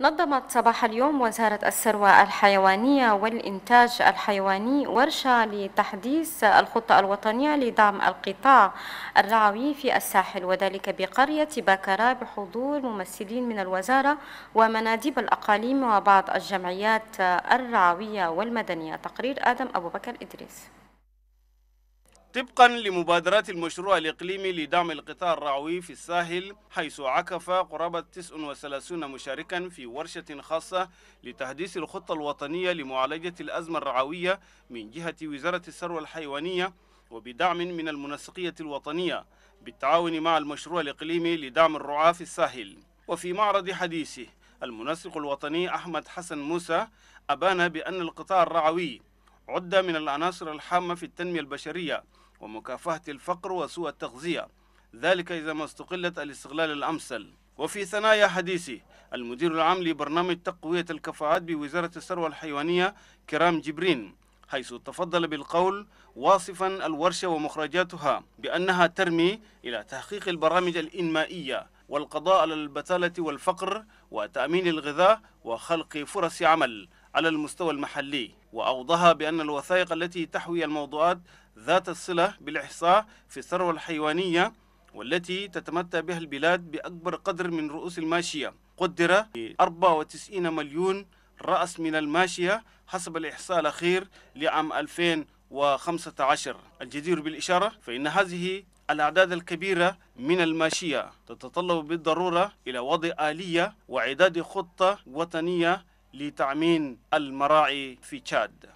نظمت صباح اليوم وزارة الثروة الحيوانية والإنتاج الحيواني ورشة لتحديث الخطة الوطنية لدعم القطاع الرعوي في الساحل وذلك بقرية باكرا بحضور ممثلين من الوزارة ومناديب الأقاليم وبعض الجمعيات الرعوية والمدنية تقرير آدم أبو بكر إدريس طبقا لمبادرات المشروع الإقليمي لدعم القطاع الرعوي في الساحل حيث عكف قرابة 39 مشاركا في ورشة خاصة لتحديث الخطة الوطنية لمعالجة الأزمة الرعوية من جهة وزارة الثروة الحيوانية وبدعم من المنسقية الوطنية بالتعاون مع المشروع الإقليمي لدعم الرعاة في الساحل وفي معرض حديثه المنسق الوطني أحمد حسن موسى أبان بأن القطاع الرعوي عد من العناصر الحامة في التنمية البشرية ومكافحة الفقر وسوء التغذية ذلك إذا ما استقلت الاستغلال الأمثل وفي ثنايا حديثه المدير العام لبرنامج تقوية الكفاءات بوزارة الثروة الحيوانية كرام جبرين حيث تفضل بالقول واصفا الورشة ومخرجاتها بأنها ترمي إلى تحقيق البرامج الإنمائية والقضاء على البتالة والفقر وتأمين الغذاء وخلق فرص عمل على المستوى المحلي وأوضح بأن الوثائق التي تحوي الموضوعات ذات الصلة بالإحصاء في الثروة الحيوانية والتي تتمتع بها البلاد بأكبر قدر من رؤوس الماشية قدر 94 مليون رأس من الماشية حسب الإحصاء الأخير لعام 2015 الجدير بالإشارة فإن هذه الأعداد الكبيرة من الماشية تتطلب بالضرورة إلى وضع آلية وإعداد خطة وطنية لتعمين المراعي في تشاد